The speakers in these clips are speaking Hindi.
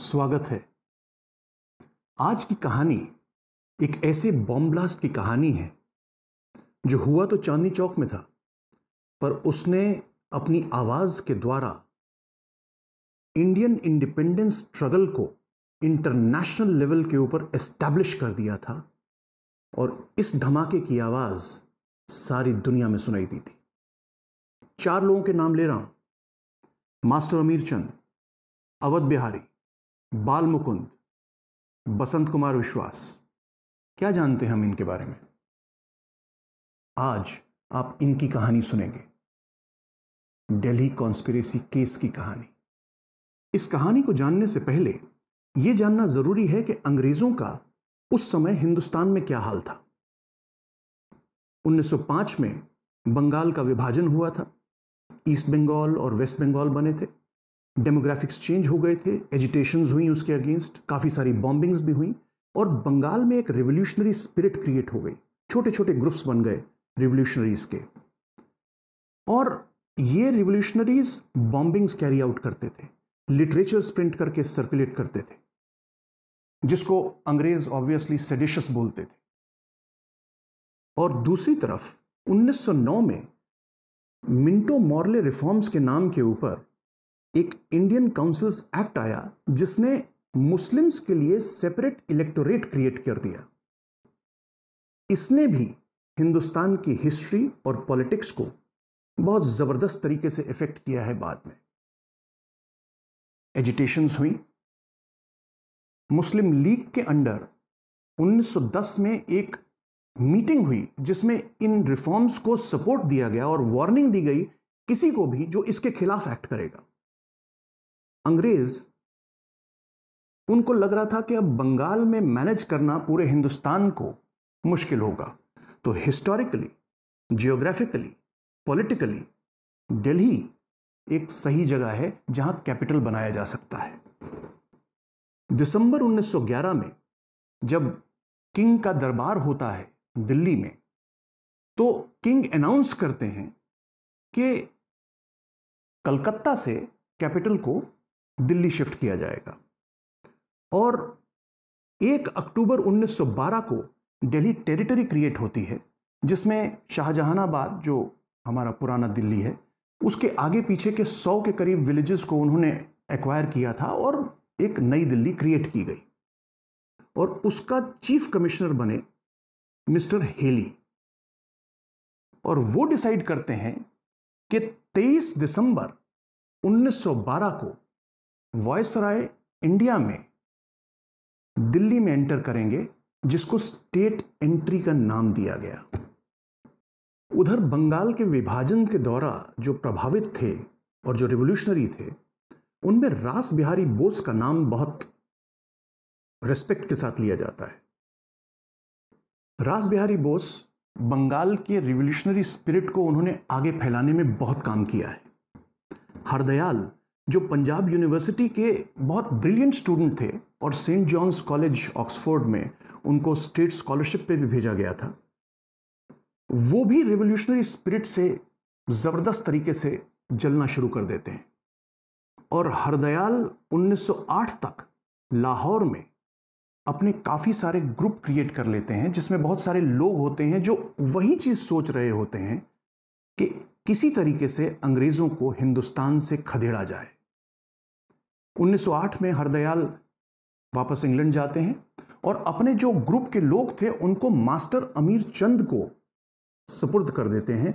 स्वागत है आज की कहानी एक ऐसे बॉम्ब ब्लास्ट की कहानी है जो हुआ तो चांदनी चौक में था पर उसने अपनी आवाज के द्वारा इंडियन इंडिपेंडेंस स्ट्रगल को इंटरनेशनल लेवल के ऊपर एस्टैब्लिश कर दिया था और इस धमाके की आवाज सारी दुनिया में सुनाई दी थी चार लोगों के नाम ले रहा हूं मास्टर अमीर चंद अवध बिहारी बाल मुकुंद बसंत कुमार विश्वास क्या जानते हैं हम इनके बारे में आज आप इनकी कहानी सुनेंगे दिल्ली कॉन्स्पिरेसी केस की कहानी इस कहानी को जानने से पहले यह जानना जरूरी है कि अंग्रेजों का उस समय हिंदुस्तान में क्या हाल था 1905 में बंगाल का विभाजन हुआ था ईस्ट बंगाल और वेस्ट बंगाल बने थे डेमोग्राफिक्स चेंज हो गए थे एजिटेशंस हुई उसके अगेंस्ट काफ़ी सारी बॉम्बिंग्स भी हुई और बंगाल में एक रिवोल्यूशनरी स्पिरिट क्रिएट हो गई छोटे छोटे ग्रुप्स बन गए रिवोल्यूशनरीज के और ये रिवोल्यूशनरीज बॉम्बिंग्स कैरी आउट करते थे लिटरेचर्स प्रिंट करके सर्कुलेट करते थे जिसको अंग्रेज ऑब्वियसली सेडिशस बोलते थे और दूसरी तरफ 1909 में मिंटो मॉर्ले रिफॉर्म्स के नाम के ऊपर एक इंडियन काउंसिल्स एक्ट आया जिसने मुस्लिम्स के लिए सेपरेट इलेक्टोरेट क्रिएट कर दिया इसने भी हिंदुस्तान की हिस्ट्री और पॉलिटिक्स को बहुत ज़बरदस्त तरीके से इफेक्ट किया है बाद में एजिटेशंस हुई मुस्लिम लीग के अंडर 1910 में एक मीटिंग हुई जिसमें इन रिफॉर्म्स को सपोर्ट दिया गया और वार्निंग दी गई किसी को भी जो इसके खिलाफ एक्ट करेगा अंग्रेज उनको लग रहा था कि अब बंगाल में मैनेज करना पूरे हिंदुस्तान को मुश्किल होगा तो हिस्टोरिकली जियोग्राफिकली पॉलिटिकली दिल्ली एक सही जगह है जहां कैपिटल बनाया जा सकता है दिसंबर 1911 में जब किंग का दरबार होता है दिल्ली में तो किंग अनाउंस करते हैं कि कलकत्ता से कैपिटल को दिल्ली शिफ्ट किया जाएगा और 1 अक्टूबर 1912 को दिल्ली टेरिटरी क्रिएट होती है जिसमें शाहजहानाबाद जो हमारा पुराना दिल्ली है उसके आगे पीछे के सौ के करीब विलेजेस को उन्होंने एक्वायर किया था और एक नई दिल्ली क्रिएट की गई और उसका चीफ कमिश्नर बने मिस्टर हेली और वो डिसाइड करते हैं कि 23 दिसंबर 1912 को वॉयसराय इंडिया में दिल्ली में एंटर करेंगे जिसको स्टेट एंट्री का नाम दिया गया उधर बंगाल के विभाजन के दौरा जो प्रभावित थे और जो रिवोल्यूशनरी थे उनमें रास बिहारी बोस का नाम बहुत रेस्पेक्ट के साथ लिया जाता है रास बिहारी बोस बंगाल के रिवोल्यूशनरी स्पिरिट को उन्होंने आगे फैलाने में बहुत काम किया है हरदयाल जो पंजाब यूनिवर्सिटी के बहुत ब्रिलियंट स्टूडेंट थे और सेंट जॉन्स कॉलेज ऑक्सफोर्ड में उनको स्टेट स्कॉलरशिप पे भी भेजा गया था वो भी रिवोल्यूशनरी स्पिरिट से ज़बरदस्त तरीके से जलना शुरू कर देते हैं और हरदयाल 1908 तक लाहौर में अपने काफ़ी सारे ग्रुप क्रिएट कर लेते हैं जिसमें बहुत सारे लोग होते हैं जो वही चीज़ सोच रहे होते हैं कि किसी तरीके से अंग्रेज़ों को हिंदुस्तान से खदेड़ा जाए 1908 में हरदयाल वापस इंग्लैंड जाते हैं और अपने जो ग्रुप के लोग थे उनको मास्टर अमीर चंद को सुपुर्द कर देते हैं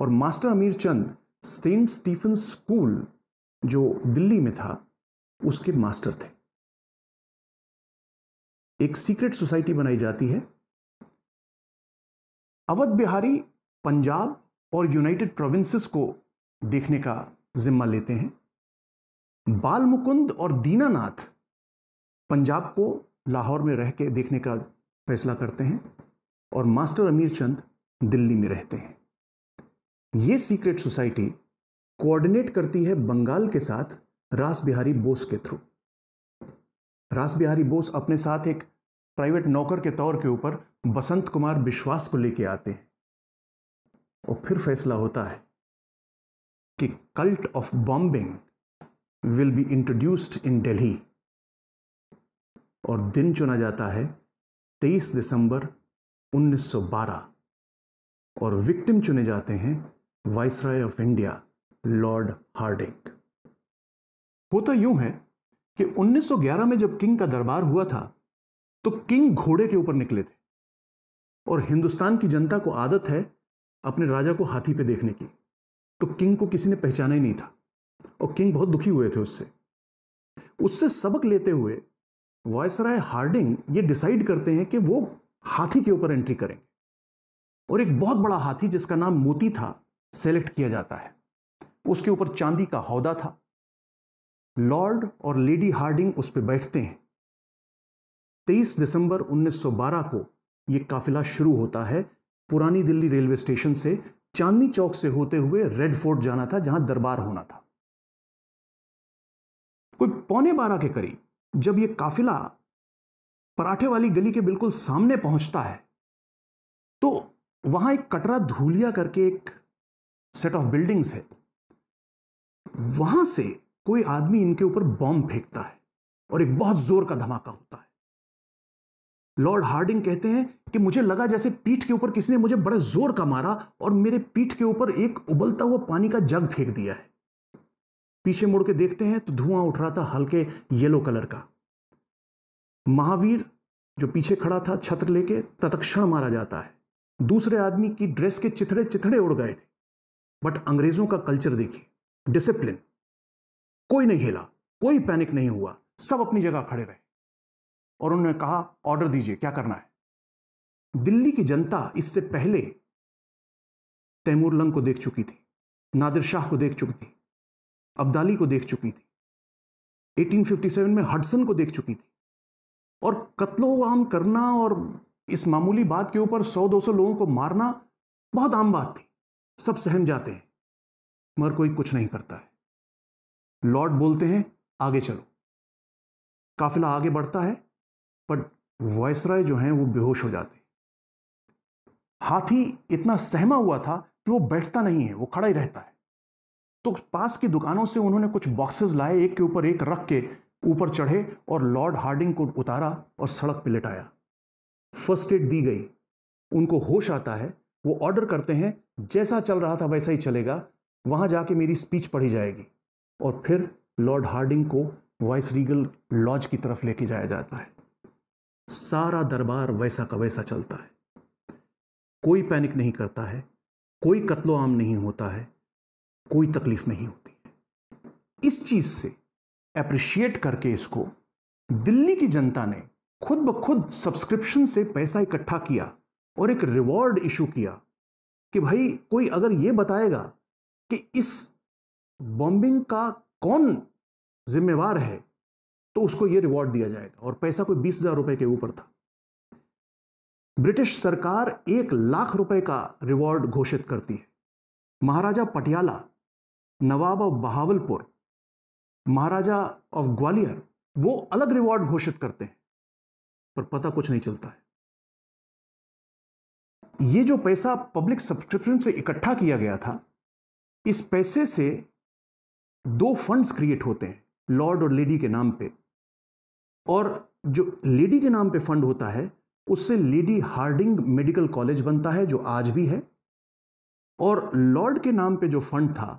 और मास्टर अमीर चंद सेंट स्टीफन स्कूल जो दिल्ली में था उसके मास्टर थे एक सीक्रेट सोसाइटी बनाई जाती है अवध बिहारी पंजाब और यूनाइटेड प्रोविंसेस को देखने का जिम्मा लेते हैं बाल मुकुंद और दीनानाथ पंजाब को लाहौर में रह के देखने का फैसला करते हैं और मास्टर अमीर चंद दिल्ली में रहते हैं ये सीक्रेट सोसाइटी कोऑर्डिनेट करती है बंगाल के साथ रास बिहारी बोस के थ्रू रास बिहारी बोस अपने साथ एक प्राइवेट नौकर के तौर के ऊपर बसंत कुमार विश्वास को लेके आते हैं और फिर फैसला होता है कि cult of bombing will be introduced in Delhi और दिन चुना जाता है 23 दिसंबर 1912 और विक्टिम चुने जाते हैं viceroy of India Lord Hardinge होता यूं है कि 1911 में जब किंग का दरबार हुआ था तो किंग घोड़े के ऊपर निकले थे और हिंदुस्तान की जनता को आदत है अपने राजा को हाथी पे देखने की तो किंग को किसी ने पहचाना ही नहीं था और किंग बहुत दुखी हुए थे उससे उससे सबक लेते हुए वॉयसराय हार्डिंग ये डिसाइड करते हैं कि वो हाथी के ऊपर एंट्री करेंगे और एक बहुत बड़ा हाथी जिसका नाम मोती था सेलेक्ट किया जाता है उसके ऊपर चांदी का हौदा था लॉर्ड और लेडी हार्डिंग उस पर बैठते हैं 23 दिसंबर 1912 को यह काफिला शुरू होता है पुरानी दिल्ली रेलवे स्टेशन से चांदनी चौक से होते हुए रेड फोर्ट जाना था जहां दरबार होना था कोई पौने बारह के करीब जब ये काफिला पराठे वाली गली के बिल्कुल सामने पहुंचता है तो वहां एक कटरा धूलिया करके एक सेट ऑफ बिल्डिंग्स है वहां से कोई आदमी इनके ऊपर बॉम्ब फेंकता है और एक बहुत जोर का धमाका होता है लॉर्ड हार्डिंग कहते हैं कि मुझे लगा जैसे पीठ के ऊपर किसी ने मुझे बड़े जोर का मारा और मेरे पीठ के ऊपर एक उबलता हुआ पानी का जग फेंक दिया है पीछे मुड़ के देखते हैं तो धुआं उठ रहा था हल्के येलो कलर का महावीर जो पीछे खड़ा था छत्र लेके तत्क्षण मारा जाता है दूसरे आदमी की ड्रेस के चिथड़े चिथड़े उड़ गए थे बट अंग्रेजों का कल्चर देखिए डिसिप्लिन कोई नहीं हिला कोई पैनिक नहीं हुआ सब अपनी जगह खड़े रहे और उन्होंने कहा ऑर्डर दीजिए क्या करना है दिल्ली की जनता इससे पहले तैमूर लंग को देख चुकी थी नादिर शाह को देख चुकी थी अब्दाली को देख चुकी थी 1857 में हडसन को देख चुकी थी और कत्लो आम करना और इस मामूली बात के ऊपर 100-200 लोगों को मारना बहुत आम बात थी सब सहम जाते हैं मगर कोई कुछ नहीं करता है लॉर्ड बोलते हैं आगे चलो काफिला आगे बढ़ता है पर वॉयसराय जो हैं वो बेहोश हो जाते हाथी इतना सहमा हुआ था कि वो बैठता नहीं है वो खड़ा ही रहता है तो पास की दुकानों से उन्होंने कुछ बॉक्सेस लाए एक के ऊपर एक रख के ऊपर चढ़े और लॉर्ड हार्डिंग को उतारा और सड़क पर लिटाया फर्स्ट एड दी गई उनको होश आता है वो ऑर्डर करते हैं जैसा चल रहा था वैसा ही चलेगा वहां जाके मेरी स्पीच पढ़ी जाएगी और फिर लॉर्ड हार्डिंग को वाइस रीगल लॉज की तरफ लेके जाया जाता है सारा दरबार वैसा का वैसा चलता है कोई पैनिक नहीं करता है कोई कत्लो आम नहीं होता है कोई तकलीफ नहीं होती इस चीज से अप्रिशिएट करके इसको दिल्ली की जनता ने खुद ब खुद सब्सक्रिप्शन से पैसा इकट्ठा किया और एक रिवॉर्ड इशू किया कि भाई कोई अगर ये बताएगा कि इस बॉम्बिंग का कौन जिम्मेवार है तो उसको ये रिवॉर्ड दिया जाएगा और पैसा कोई बीस हजार रुपए के ऊपर था ब्रिटिश सरकार एक लाख रुपए का रिवॉर्ड घोषित करती है महाराजा पटियाला नवाब ऑफ बहावलपुर महाराजा ऑफ ग्वालियर वो अलग रिवॉर्ड घोषित करते हैं पर पता कुछ नहीं चलता है ये जो पैसा पब्लिक सब्सक्रिप्शन से इकट्ठा किया गया था इस पैसे से दो फंड्स क्रिएट होते हैं लॉर्ड और लेडी के नाम पे और जो लेडी के नाम पे फंड होता है उससे लेडी हार्डिंग मेडिकल कॉलेज बनता है जो आज भी है और लॉर्ड के नाम पे जो फंड था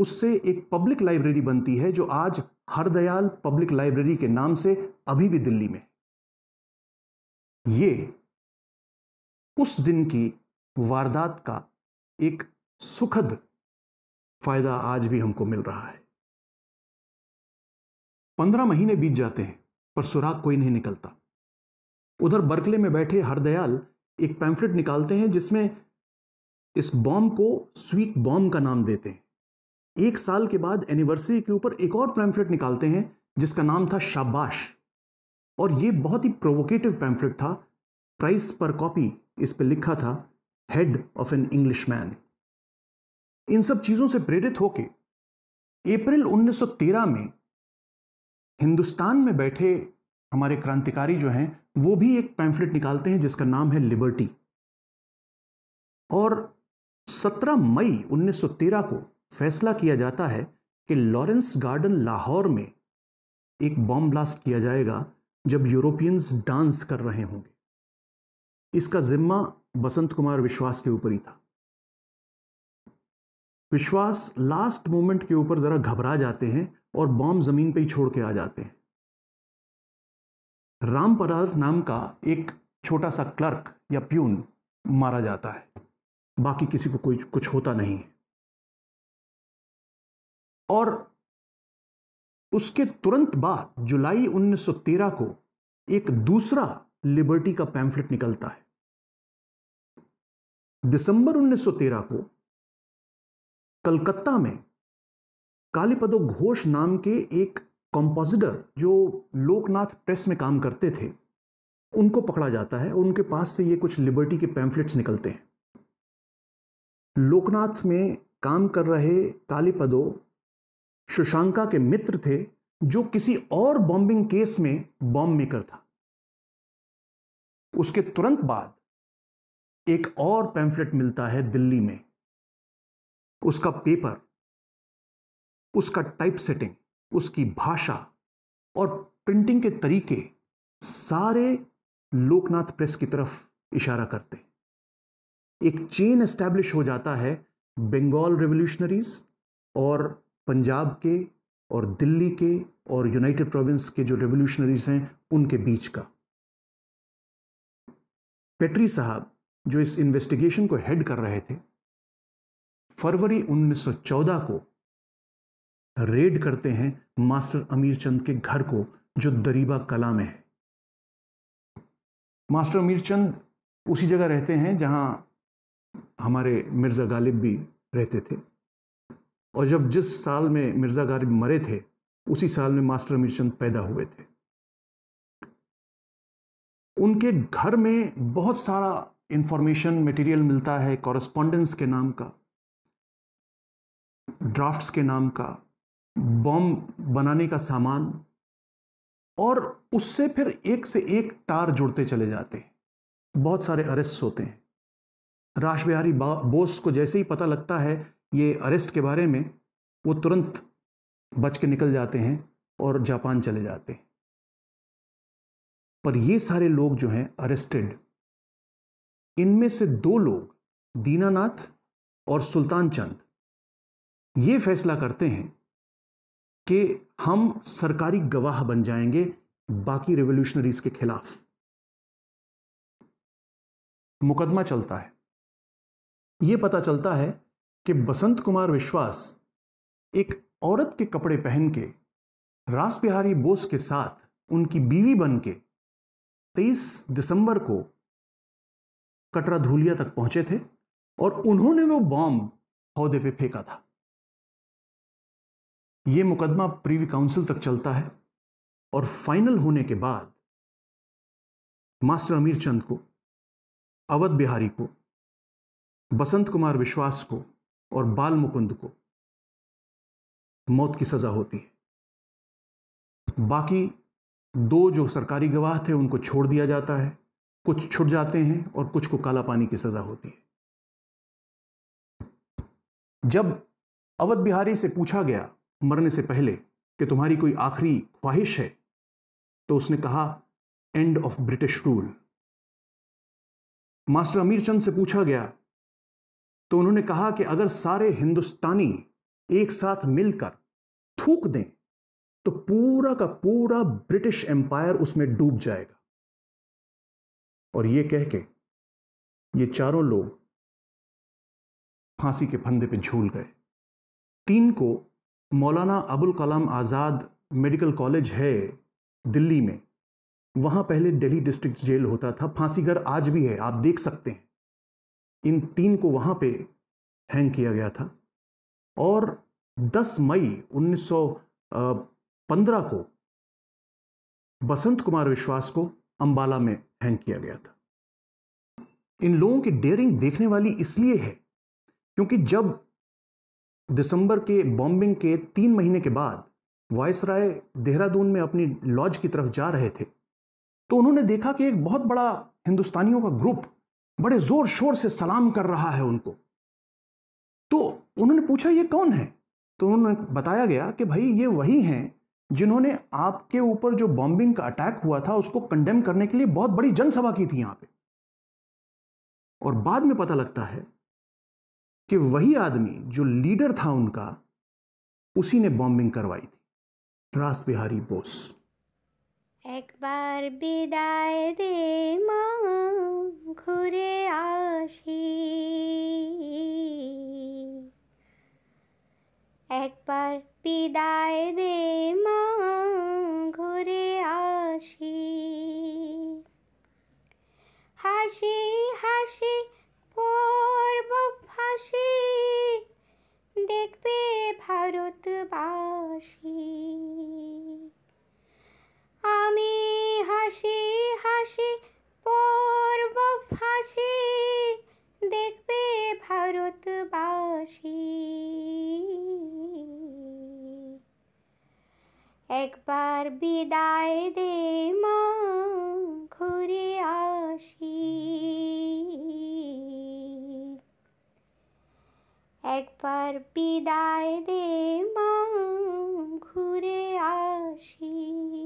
उससे एक पब्लिक लाइब्रेरी बनती है जो आज हरदयाल पब्लिक लाइब्रेरी के नाम से अभी भी दिल्ली में ये उस दिन की वारदात का एक सुखद फायदा आज भी हमको मिल रहा है पंद्रह महीने बीत जाते हैं पर सुराग कोई नहीं निकलता उधर बर्कले में बैठे हरदयाल एक पैम्फलेट निकालते हैं जिसमें इस बॉम्ब को स्वीट बॉम्ब का नाम देते हैं एक साल के बाद एनिवर्सरी के ऊपर एक और पैम्फलेट निकालते हैं जिसका नाम था शाबाश और ये बहुत ही प्रोवोकेटिव पैम्फलेट था प्राइस पर कॉपी इस पर लिखा था head of an English man इन सब चीज़ों से प्रेरित होके अप्रैल 1913 में हिंदुस्तान में बैठे हमारे क्रांतिकारी जो हैं वो भी एक पैम्फलेट निकालते हैं जिसका नाम है लिबर्टी और 17 मई 1913 को फैसला किया जाता है कि लॉरेंस गार्डन लाहौर में एक बॉम्ब ब्लास्ट किया जाएगा जब यूरोपियंस डांस कर रहे होंगे इसका जिम्मा बसंत कुमार विश्वास के ऊपर ही था विश्वास लास्ट मोमेंट के ऊपर जरा घबरा जाते हैं और बॉम्ब जमीन पे ही छोड़ के आ जाते हैं राम परार नाम का एक छोटा सा क्लर्क या प्यून मारा जाता है बाकी किसी को कोई कुछ होता नहीं है और उसके तुरंत बाद जुलाई 1913 को एक दूसरा लिबर्टी का पैम्फलेट निकलता है दिसंबर 1913 को कलकत्ता में कालीपदो घोष नाम के एक कंपोजिटर जो लोकनाथ प्रेस में काम करते थे उनको पकड़ा जाता है और उनके पास से ये कुछ लिबर्टी के पैम्फलेट्स निकलते हैं लोकनाथ में काम कर रहे कालीपदो सुशांका के मित्र थे जो किसी और बॉम्बिंग केस में बॉम्ब मेकर था उसके तुरंत बाद एक और पैम्फलेट मिलता है दिल्ली में उसका पेपर उसका टाइप सेटिंग उसकी भाषा और प्रिंटिंग के तरीके सारे लोकनाथ प्रेस की तरफ इशारा करते एक चेन एस्टैब्लिश हो जाता है बंगाल रिवोल्यूशनरीज और पंजाब के और दिल्ली के और यूनाइटेड प्रोविंस के जो रेवोल्यूशनरीज हैं उनके बीच का पेट्री साहब जो इस इन्वेस्टिगेशन को हेड कर रहे थे फरवरी 1914 को रेड करते हैं मास्टर अमीर चंद के घर को जो दरीबा कला में है मास्टर अमीर चंद उसी जगह रहते हैं जहां हमारे मिर्ज़ा गालिब भी रहते थे और जब जिस साल में मिर्ज़ा गारिब मरे थे उसी साल में मास्टर अमीरचंद पैदा हुए थे उनके घर में बहुत सारा इंफॉर्मेशन मटेरियल मिलता है कॉरस्पॉन्डेंस के नाम का ड्राफ्ट्स के नाम का बॉम्ब बनाने का सामान और उससे फिर एक से एक तार जुड़ते चले जाते हैं बहुत सारे अरेस्ट होते हैं राश बिहारी बोस को जैसे ही पता लगता है ये अरेस्ट के बारे में वो तुरंत बच के निकल जाते हैं और जापान चले जाते हैं पर ये सारे लोग जो हैं अरेस्टेड इनमें से दो लोग दीनानाथ और सुल्तान चंद ये फैसला करते हैं कि हम सरकारी गवाह बन जाएंगे बाकी रेवोल्यूशनरीज के खिलाफ मुकदमा चलता है ये पता चलता है कि बसंत कुमार विश्वास एक औरत के कपड़े पहन के रास बिहारी बोस के साथ उनकी बीवी बन के तेईस दिसंबर को कटरा धूलिया तक पहुंचे थे और उन्होंने वो बॉम्ब हौदे पे फेंका था ये मुकदमा प्रीवी काउंसिल तक चलता है और फाइनल होने के बाद मास्टर अमीर चंद को अवध बिहारी को बसंत कुमार विश्वास को और बाल मुकुंद को मौत की सज़ा होती है बाकी दो जो सरकारी गवाह थे उनको छोड़ दिया जाता है कुछ छुट जाते हैं और कुछ को काला पानी की सज़ा होती है जब अवध बिहारी से पूछा गया मरने से पहले कि तुम्हारी कोई आखिरी ख्वाहिश है तो उसने कहा end of British rule master Amir Chand से पूछा गया तो उन्होंने कहा कि अगर सारे हिंदुस्तानी एक साथ मिलकर थूक दें तो पूरा का पूरा ब्रिटिश एम्पायर उसमें डूब जाएगा और यह कह के ये चारों लोग फांसी के फंदे पे झूल गए तीन को मौलाना अबुल कलाम आज़ाद मेडिकल कॉलेज है दिल्ली में वहाँ पहले दिल्ली डिस्ट्रिक्ट जेल होता था फांसीघर आज भी है आप देख सकते हैं इन तीन को वहां पे हैंग किया गया था और 10 मई 1915 को बसंत कुमार विश्वास को अंबाला में हैंग किया गया था इन लोगों की डेयरिंग देखने वाली इसलिए है क्योंकि जब दिसंबर के बॉम्बिंग के तीन महीने के बाद वायसराय देहरादून में अपनी लॉज की तरफ जा रहे थे तो उन्होंने देखा कि एक बहुत बड़ा हिंदुस्तानियों का ग्रुप बड़े जोर शोर से सलाम कर रहा है उनको तो उन्होंने पूछा ये कौन है तो उन्होंने बताया गया कि भाई ये वही हैं जिन्होंने आपके ऊपर जो बॉम्बिंग का अटैक हुआ था उसको कंडेम करने के लिए बहुत बड़ी जनसभा की थी यहां पे और बाद में पता लगता है कि वही आदमी जो लीडर था उनका उसी ने बॉम्बिंग करवाई थी रास बिहारी बोस একবার বিদায় দে মা ঘুরে আসি একবার বিদায় দে মা ঘুরে আসি হাসি হাসি পর্ব ফাঁসি দেখবে ভারতবাসী হাসি হাসি পর্ব ফাঁসি দেখবে ভারতবাসী একবার বিদায় দে ঘুরে আসি একবার বিদায় দে ঘুরে আসি